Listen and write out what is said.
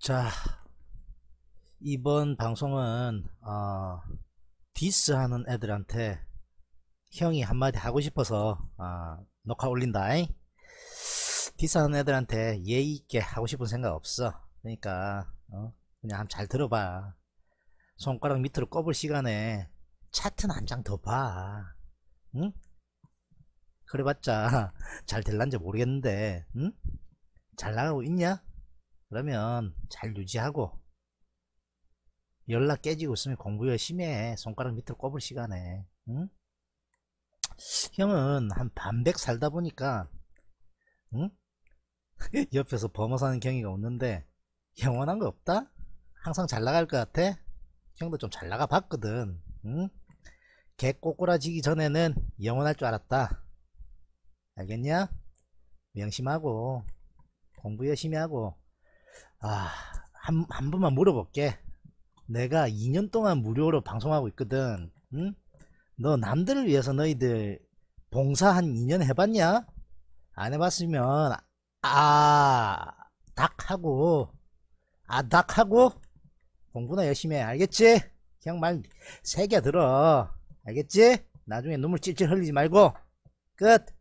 자 이번 방송은 어, 디스하는 애들한테 형이 한마디 하고 싶어서 어, 녹화 올린다 디스하는 애들한테 예의있게 하고 싶은 생각 없어 그러니까 어, 그냥 잘 들어봐 손가락 밑으로 꼽을 시간에 차트는 한 장 더봐 응? 그래봤자 잘 될란지 모르겠는데 응? 잘 나가고 있냐? 그러면 잘 유지하고 연락 깨지고 있으면 공부 열심히 해 손가락 밑으로 꼽을 시간에 응? 형은 한 반백 살다 보니까 응? 옆에서 범어사는 경이가 없는데 영원한 거 없다? 항상 잘 나갈 것 같아? 형도 좀 잘 나가 봤거든 응? 개 꼬꾸라지기 전에는 영원할 줄 알았다 알겠냐? 명심하고 공부 열심히 하고 아, 한, 한 번만 물어볼게. 내가 2년 동안 무료로 방송하고 있거든. 응? 너 남들을 위해서 너희들 봉사 한 2년 해봤냐? 안 해봤으면, 아, 닥하고, 아, 닥하고, 공부나 열심히 해. 알겠지? 그냥 말 새겨 들어. 알겠지? 나중에 눈물 찔찔 흘리지 말고. 끝!